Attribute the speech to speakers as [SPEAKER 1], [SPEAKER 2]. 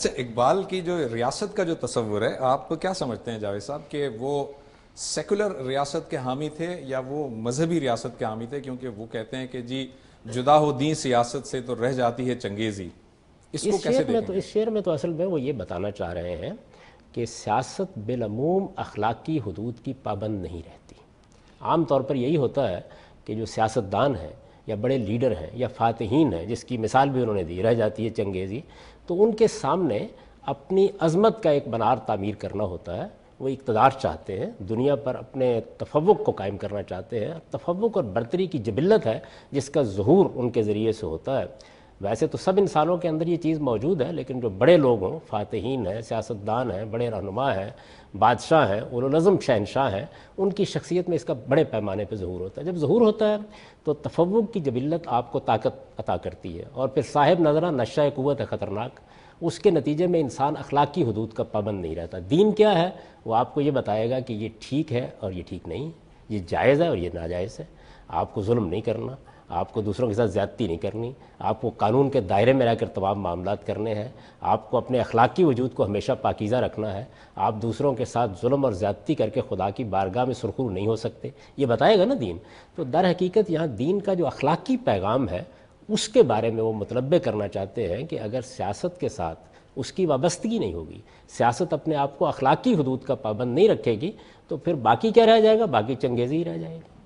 [SPEAKER 1] अच्छा, इकबाल की जो रियासत का जो तस्वुर है आप क्या समझते हैं जावेद साहब कि वो सेकुलर रियासत के हामी थे या वो मजहबी रियासत के हामी थे क्योंकि वो कहते हैं कि जी जुदा हो दी सियासत से तो रह जाती है चंगेज़ी इसको इस कैसे में तो
[SPEAKER 2] इस शेर में तो असल में वो ये बताना चाह रहे हैं कि सियासत बिलमूम अखलाकी हदूद की पाबंद नहीं रहती आम तौर पर यही होता है कि जो सियासतदान हैं या बड़े लीडर हैं या फातहीन हैं जिसकी मिसाल भी उन्होंने दी रह जाती है चंगेज़ी तो उनके सामने अपनी अजमत का एक बनार तामीर करना होता है वो इकतदार चाहते हैं दुनिया पर अपने तफवक को कायम करना चाहते हैं तफवक और बरतरी की जबिलत है जिसका जहूर उनके ज़रिए से होता है वैसे तो सब इंसानों के अंदर ये चीज़ मौजूद है लेकिन जो बड़े लोग हों फातहीन हैं सियासतदान हैं बड़े रहनुमा हैं बादशाह हैं उलज़म शहनशाह हैं उनकी शख्सियत में इसका बड़े पैमाने पर ज़हूर होता है जब ज़हूर होता है तो तफव की जबिलत आपको ताकत अता करती है और फिर साहिब नजरा नशा क़वत है ख़तरनाक उसके नतीजे में इंसान अखलाकी हदूद का पाबंद नहीं रहता दीन क्या है वो आपको ये बताएगा कि ये ठीक है और ये ठीक नहीं ये जायज़ है और ये नाजायज़ है आपको जुल्म नहीं करना आपको दूसरों के साथ ज़्यादती नहीं करनी आपको कानून के दायरे में रहकर तमाम मामला करने हैं आपको अपने अखलाकी वजूद को हमेशा पाकिज़ा रखना है आप दूसरों के साथ जुल्म और ज़्यादती करके खुदा की बारगाह में सुरखू नहीं हो सकते ये बताएगा ना दीन तो दर हकीकत यहाँ दीन का जो अखलाकी पैगाम है उसके बारे में वो मतलब करना चाहते हैं कि अगर सियासत के साथ उसकी वाबस्तगी नहीं होगी सियासत अपने आप को अखलाकी हदूद का पाबंद नहीं रखेगी तो फिर बाकी क्या रह जाएगा बाकी चंगेजी ही रह जाएगी